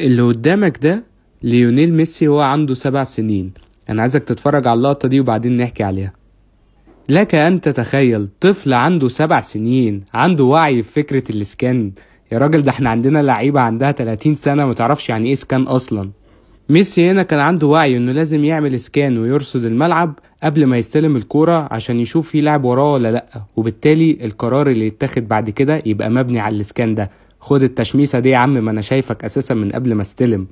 اللي قدامك ده ليونيل ميسي وهو عنده سبع سنين أنا عايزك تتفرج على اللقطة دي وبعدين نحكي عليها لك أن تتخيل طفل عنده سبع سنين عنده وعي في فكرة الإسكان يا راجل ده احنا عندنا لعيبة عندها 30 سنة ما تعرفش يعني إيه إسكان أصلا ميسي هنا كان عنده وعي إنه لازم يعمل إسكان ويرصد الملعب قبل ما يستلم الكورة عشان يشوف في لاعب وراه ولا لأ وبالتالي القرار اللي يتاخد بعد كده يبقى مبني على الإسكان ده خد التشميسه دي يا عم ما انا شايفك اساسا من قبل ما استلم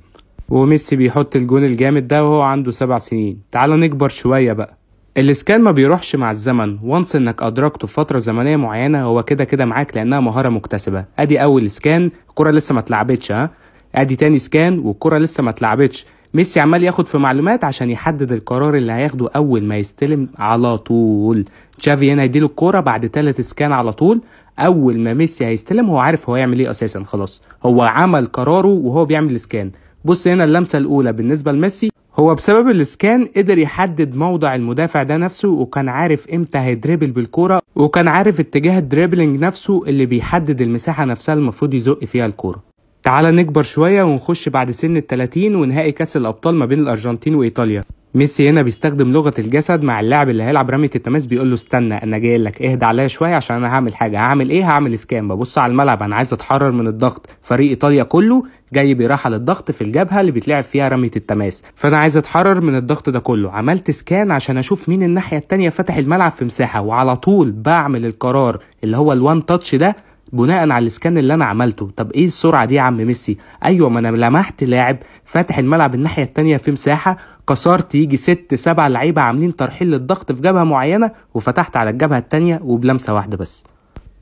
وميسي بيحط الجون الجامد ده وهو عنده سبع سنين تعال نكبر شويه بقى الاسكان ما بيروحش مع الزمن وانس انك ادركته في فتره زمنيه معينه هو كده كده معاك لانها مهاره مكتسبه ادي اول اسكان الكره لسه ما اتلعبتش ها ادي تاني سكان والكرة لسه ما اتلعبتش ميسي عمال ياخد في معلومات عشان يحدد القرار اللي هياخده اول ما يستلم على طول تشافي هنا يديله الكوره بعد ثالث اسكان على طول اول ما ميسي هيستلم هو عارف هو هيعمل ايه اساسا خلاص هو عمل قراره وهو بيعمل اسكان بص هنا اللمسه الاولى بالنسبه لميسي هو بسبب الاسكان قدر يحدد موضع المدافع ده نفسه وكان عارف امتى هيدريبل بالكوره وكان عارف اتجاه الدريبلينج نفسه اللي بيحدد المساحه نفسها المفروض يزق فيها الكوره تعال نكبر شوية ونخش بعد سن ال 30 ونهائي كأس الأبطال ما بين الأرجنتين وإيطاليا ميسي هنا بيستخدم لغة الجسد مع اللاعب اللي هيلعب رمية التماس بيقول له استنى أنا جاي لك اهدى عليا شوية عشان أنا هعمل حاجة هعمل إيه هعمل سكان ببص على الملعب أنا عايز أتحرر من الضغط فريق إيطاليا كله جاي بيرحل الضغط في الجبهة اللي بيتلعب فيها رمية التماس فأنا عايز أتحرر من الضغط ده كله عملت سكان عشان أشوف مين الناحية التانية فتح الملعب في مساحة وعلى طول بعمل القرار اللي هو الوان تاتش ده بناء على السكان اللي انا عملته طب ايه السرعه دي يا عم ميسي ايوه ما انا لمحت لاعب فاتح الملعب الناحيه التانية في مساحه كسرت يجي ست سبع لعيبه عاملين ترحيل للضغط في جبهه معينه وفتحت على الجبهه التانية وبلمسه واحده بس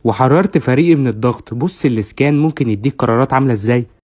وحررت فريقي من الضغط بص الاسكان ممكن يديك قرارات عامله ازاي